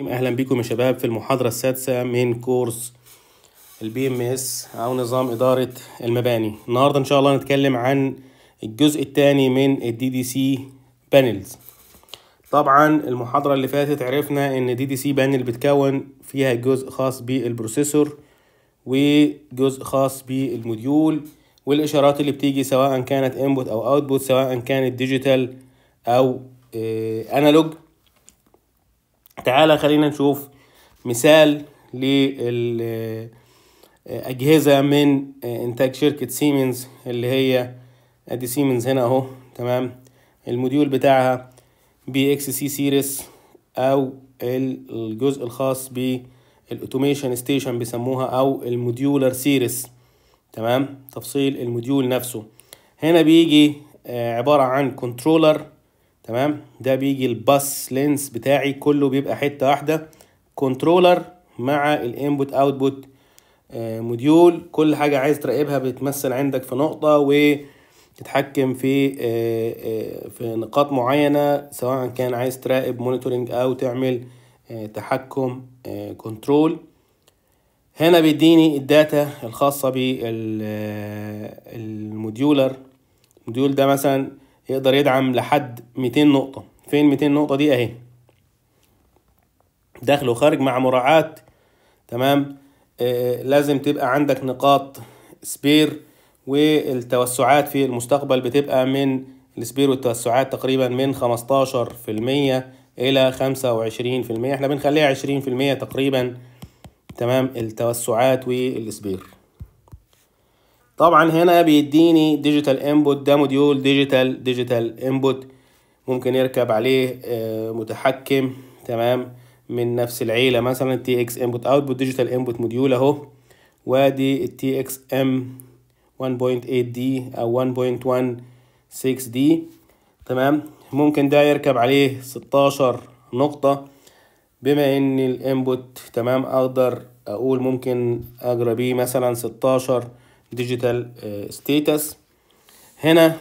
اهلا بكم يا شباب في المحاضره السادسه من كورس البي ام اس او نظام اداره المباني النهارده ان شاء الله هنتكلم عن الجزء الثاني من الدي دي سي بانلز طبعا المحاضره اللي فاتت عرفنا ان دي دي سي بانل بتكون فيها جزء خاص بالبروسيسور وجزء خاص بالموديول والاشارات اللي بتيجي سواء كانت انبوت او اوتبوت سواء كانت ديجيتال او انالوج آه، تعالى خلينا نشوف مثال لأجهزة من إنتاج شركة سيمنز اللي هي أدي سيمنز هنا أهو تمام الموديول بتاعها بي اكس سي سيريس أو الجزء الخاص بالأوتوميشن ستيشن بيسموها أو الموديولر سيريس تمام تفصيل الموديول نفسه هنا بيجي آه، عبارة عن كنترولر تمام ده بيجي الباس لينس بتاعي كله بيبقى حته واحده كنترولر مع الانبوت اوتبوت موديول كل حاجه عايز تراقبها بتمثل عندك في نقطه وتتحكم في آه، آه، في نقاط معينه سواء كان عايز تراقب مونيتورنج او تعمل آه، تحكم كنترول هنا بيديني الداتا الخاصه بالموديولر الموديول ده مثلا يقدر يدعم لحد 200 نقطة فين 200 نقطة دي اهي داخل وخارج مع مراعاة تمام آه لازم تبقى عندك نقاط سبير والتوسعات في المستقبل بتبقى من السبير والتوسعات تقريبا من 15% إلى 25% احنا بنخليها 20% تقريبا تمام التوسعات والسبير طبعا هنا بيديني ديجيتال انبوت ده موديول ديجيتال ديجيتال انبوت ممكن يركب عليه آه، متحكم تمام من نفس العيله مثلا تي اكس انبوت اوتبوت ديجيتال انبوت موديول اهو وادي التي اكس ام 1.8 دي او 1.16 دي تمام ممكن ده يركب عليه 16 نقطة بما ان الانبوت تمام اقدر اقول ممكن اجرى بيه مثلا 16 ديجيتال آه، ستيتس هنا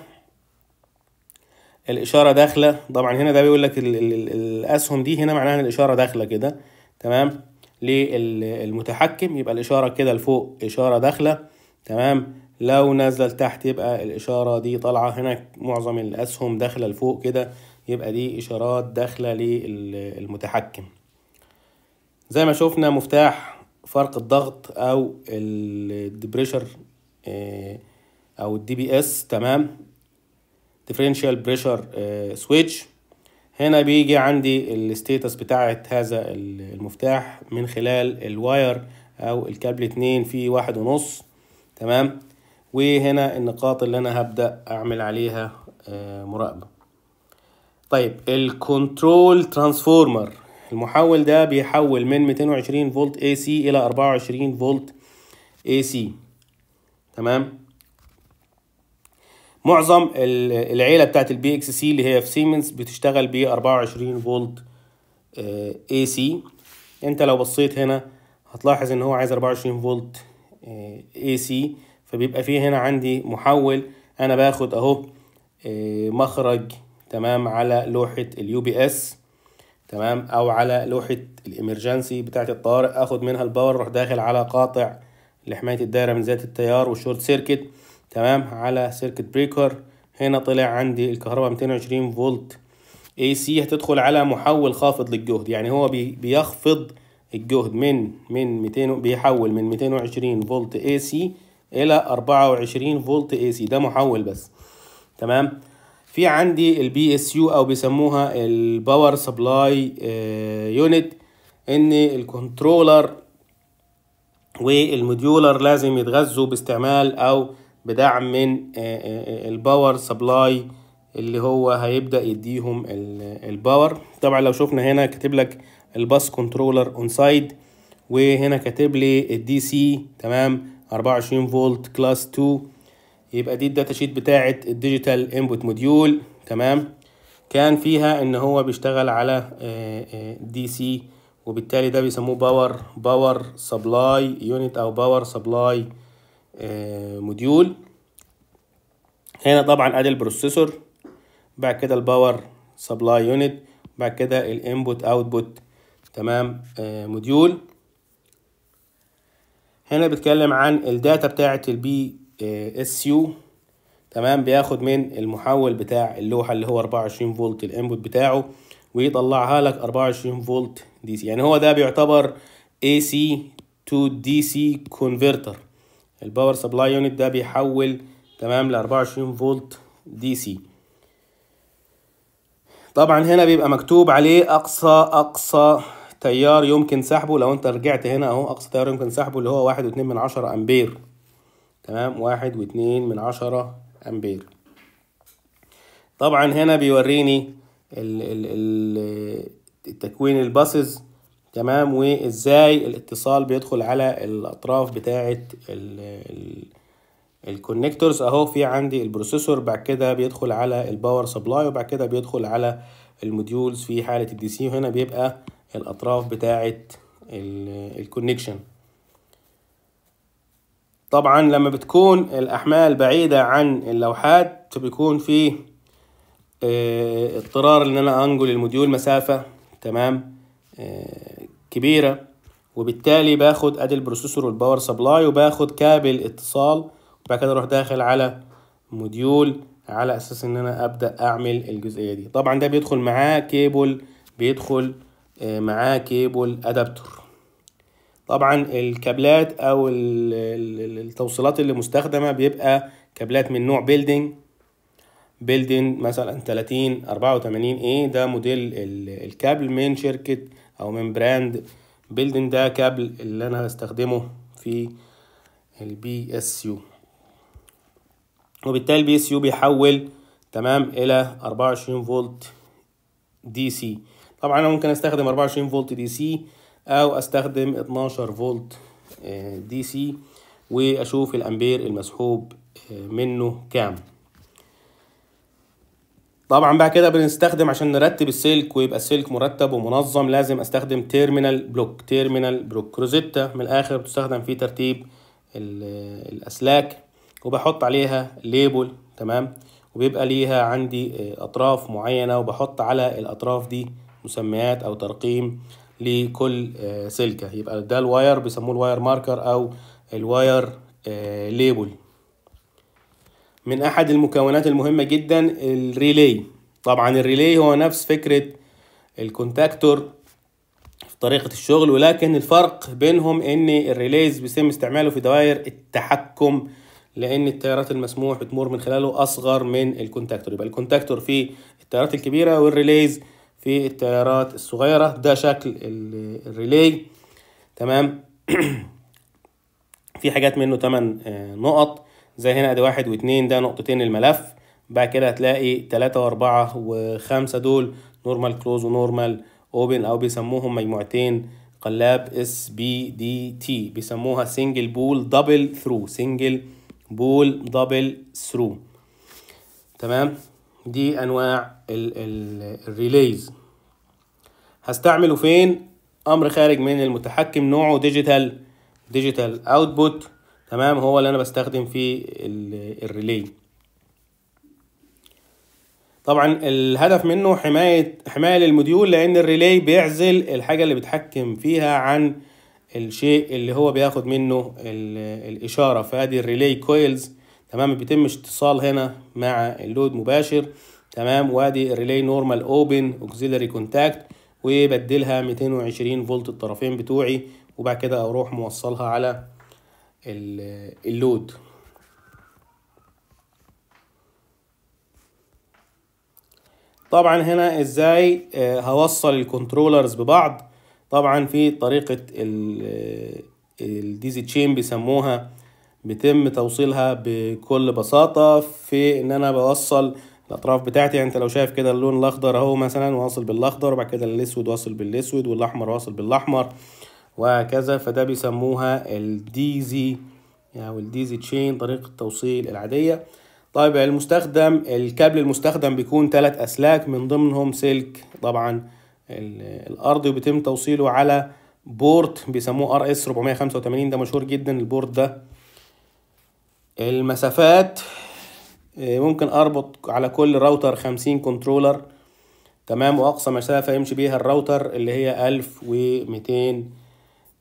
الاشاره داخله طبعا هنا ده بيقول لك الاسهم دي هنا معناها ان الاشاره داخله كده تمام للمتحكم يبقى الاشاره كده لفوق اشاره داخله تمام لو نزل تحت يبقى الاشاره دي طالعه هنا معظم الاسهم داخله لفوق كده يبقى دي اشارات داخله للمتحكم زي ما شفنا مفتاح فرق الضغط او الدبريشر آه، او الدي بي اس تمام ديفرنشال بريشر سويتش هنا بيجي عندي الستيتس بتاعه هذا المفتاح من خلال الواير او الكابل اتنين في واحد ونص تمام وهنا النقاط اللي انا هبدأ اعمل عليها آه، مراقبة طيب الكنترول ترانسفورمر المحول ده بيحول من 220 فولت اي سي الى 24 فولت اي سي تمام معظم العيله بتاعت البي اكس سي اللي هي في سيمنز بتشتغل ب 24 فولت اي آه، سي انت لو بصيت هنا هتلاحظ ان هو عايز 24 فولت اي آه، سي فبيبقى فيه هنا عندي محول انا باخد اهو آه، مخرج تمام على لوحه اليو بي اس تمام او على لوحه الامرجنسي بتاعت الطوارئ اخد منها الباور اروح داخل على قاطع لحماية الدايرة من ذات التيار والشورت سيركت تمام على سيركت بريكر هنا طلع عندي الكهرباء 220 فولت اي سي هتدخل على محول خافض للجهد يعني هو بيخفض الجهد من من 200 بيحول من 220 فولت اي سي الى 24 فولت اي سي ده محول بس تمام في عندي البي اس يو او بيسموها الباور سبلاي يونت ان الكنترولر والموديولر لازم يتغذوا باستعمال او بدعم من آه، آه، آه، الباور سبلاي اللي هو هيبدا يديهم الباور طبعا لو شفنا هنا كاتب لك الباس كنترولر اون سايد وهنا كاتب لي الدي سي تمام 24 فولت كلاس 2 يبقى دي الداتا شيت بتاعه الديجيتال انبوت موديول تمام كان فيها ان هو بيشتغل على دي سي وبالتالي ده بيسموه باور باور سبلاي يونت او باور سبلاي آه، موديول هنا طبعا ادي البروسيسور بعد كده الباور سبلاي يونت بعد كده الانبوت اوتبوت تمام آه، موديول هنا بتكلم عن الداتا بتاعه البي اس يو تمام بياخد من المحول بتاع اللوحه اللي هو 24 فولت الانبوت بتاعه ويطلعها لك 24 فولت دي سي يعني هو ده بيعتبر اي سي تو دي سي كونفرتر الباور سبلاي يونت ده بيحول تمام ل 24 فولت دي سي طبعا هنا بيبقى مكتوب عليه اقصى اقصى تيار يمكن سحبه لو انت رجعت هنا اهو اقصى تيار يمكن سحبه اللي هو واحد واتنين من عشرة امبير تمام واحد واتنين من عشرة امبير طبعا هنا بيوريني تكوين الباسز تمام وازاي الاتصال بيدخل على الاطراف بتاعه الكونكتورز اهو في عندي البروسيسور بعد كده بيدخل على الباور سبلاي وبعد كده بيدخل على الموديولز في حاله الدي سي وهنا بيبقى الاطراف بتاعه الكونكشن طبعا لما بتكون الاحمال بعيده عن اللوحات بيكون في آه، اضطرار ان انا انقل الموديول مسافه تمام آه، كبيره وبالتالي باخد ادي البروسيسور والباور سبلاي وباخد كابل اتصال وبعد كده اروح داخل على موديول على اساس ان انا ابدا اعمل الجزئيه دي طبعا ده بيدخل معاه كيبل بيدخل آه، معاه كيبل ادابتور طبعا الكابلات او التوصيلات اللي مستخدمه بيبقى كابلات من نوع بيلدينج بيلدين مثلا 30 84 اي ده موديل الكابل من شركة أو من براند بيلدين ده كابل اللي أنا هستخدمه في البي اس يو وبالتالي البي اس يو بيحول تمام إلى 24 فولت دي سي طبعا أنا ممكن أستخدم 24 فولت دي سي أو أستخدم 12 فولت دي آه، سي وأشوف الأمبير المسحوب آه، منه كام طبعا بقى كده بنستخدم عشان نرتب السلك ويبقى السلك مرتب ومنظم لازم استخدم تيرمينال بلوك تيرمينال بلوك روزيتا من الاخر بتستخدم في ترتيب آه، الاسلاك وبحط عليها ليبل تمام وبيبقى ليها عندي آه، اطراف معينه وبحط على الاطراف دي مسميات او ترقيم لكل آه، سلكه يبقى ده الواير بيسموه الواير ماركر او الواير ليبل من احد المكونات المهمه جدا الريلي طبعا الريلي هو نفس فكره الكونتاكتور في طريقه الشغل ولكن الفرق بينهم ان الريليز بيتم استعماله في دوائر التحكم لان التيارات المسموح بتمر من خلاله اصغر من الكونتاكتور يبقى الكونتاكتور في التيارات الكبيره والريليز في التيارات الصغيره ده شكل الريلي تمام في حاجات منه 8 آه، نقط زي هنا ادي واحد واتنين ده نقطتين الملف بعد كده هتلاقي تلاتة واربعة وخمسة دول نورمال كلوز ونورمال اوبن او بيسموهم مجموعتين قلاب اس بي دي تي بيسموها سنجل بول دبل ثرو سنجل بول دبل ثرو تمام دي انواع الريليز هستعمله فين امر خارج من المتحكم نوعه ديجيتال ديجيتال اوتبوت تمام هو اللي انا بستخدم فيه الريلي طبعا الهدف منه حمايه حمايه للموديول لان الريلي بيعزل الحاجه اللي بيتحكم فيها عن الشيء اللي هو بياخد منه الاشاره فادي الريلي كويلز تمام بيتم اتصال هنا مع اللود مباشر تمام وادي الريلي نورمال اوبن اوكسيلري كونتاكت وبدلها 220 فولت الطرفين بتوعي وبعد كده اروح موصلها على اللود طبعا هنا ازاي آه، هوصل الكنترولرز ببعض طبعا في طريقة الديزي آه، تشين بيسموها بتم توصيلها بكل بساطة في ان انا بوصل الاطراف بتاعتي يعني انت لو شايف كده اللون الاخضر اهو مثلا واصل بالاخضر وبعد كده الاسود واصل بالاسود والاحمر واصل بالاحمر وهكذا فده بيسموها الديزي او الديزي تشين طريقه التوصيل العاديه طيب المستخدم الكابل المستخدم بيكون ثلاث اسلاك من ضمنهم سلك طبعا الارضي وبيتم توصيله على بورت بيسموه ار اس 485 ده مشهور جدا البورت ده المسافات آه، ممكن اربط على كل راوتر 50 كنترولر تمام واقصى مسافه يمشي بيها الراوتر اللي هي 1200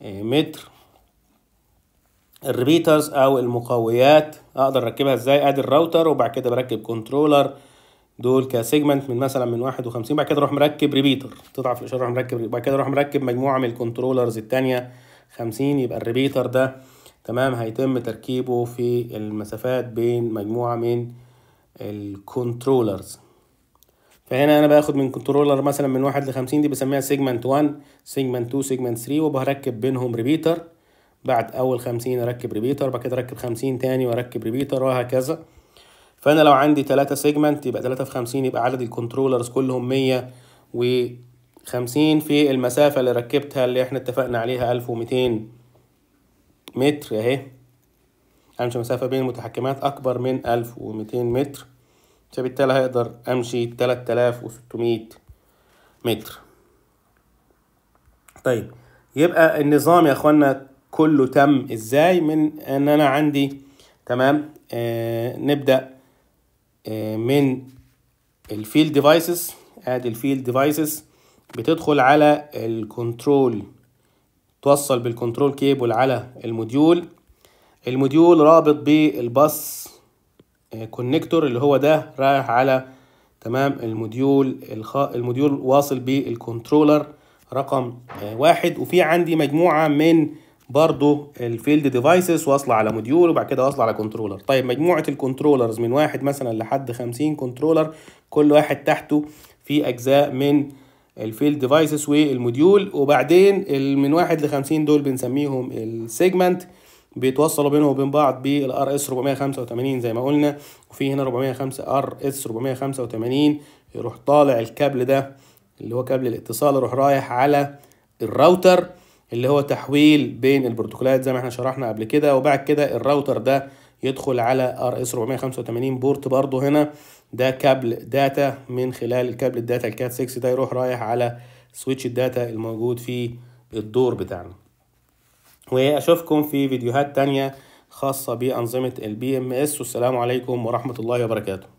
متر الريبيترز او المقويات اقدر اركبها ازاي ادي الراوتر وبعد كده بركب كنترولر دول كسيجمنت من مثلا من 51 بعد كده اروح مركب ريبيتر تضعف الاشاره اروح مركب بعد كده اروح مركب مجموعه من الكنترولرز الثانيه 50 يبقى الريبيتر ده تمام هيتم تركيبه في المسافات بين مجموعه من الكنترولرز فهنا انا باخد من كنترولر مثلا من واحد لخمسين دي بسميها سيجمنت 1 سيجمنت 2 سيجمنت 3 وبركب بينهم ريبيتر بعد اول خمسين اركب ريبيتر بعد كده اركب خمسين تاني واركب ريبيتر وهكذا فانا لو عندي تلاتة سيجمنت يبقى تلاتة في خمسين يبقى عدد الكنترولرز كلهم مية وخمسين في المسافة اللي ركبتها اللي احنا اتفقنا عليها الف وميتين متر اهي امشي مسافة بين المتحكمات اكبر من الف وميتين متر فبالتالي هقدر امشي 3600 متر طيب يبقى النظام يا اخوانا كله تم ازاي من ان انا عندي تمام آه نبدا آه من الفيلد ديفايسز ادي الفيلد ديفايسز بتدخل على الكنترول توصل بالكنترول كيبل على الموديول الموديول رابط بالباص كونكتور اللي هو ده رايح على تمام الموديول الخ... الموديول واصل بالكنترولر رقم آه، واحد وفي عندي مجموعة من برضو الفيلد ديفايسز واصلة على موديول وبعد كده واصلة على كنترولر طيب مجموعة الكنترولرز من واحد مثلا لحد خمسين كنترولر كل واحد تحته في أجزاء من الفيلد ديفايسز والموديول وبعدين من واحد لخمسين دول بنسميهم السيجمنت بيتوصلوا بينهم وبين بعض بالار اس 485 زي ما قلنا وفي هنا 405 ار اس 485 يروح طالع الكابل ده اللي هو كابل الاتصال يروح رايح على الراوتر اللي هو تحويل بين البروتوكولات زي ما احنا شرحنا قبل كده وبعد كده الراوتر ده يدخل على ار اس 485 بورت برضه هنا ده كابل داتا من خلال الكابل الداتا الكات 6 ده يروح رايح على سويتش الداتا الموجود في الدور بتاعنا واشوفكم في فيديوهات تانية خاصة بأنظمة البي ام اس والسلام عليكم ورحمة الله وبركاته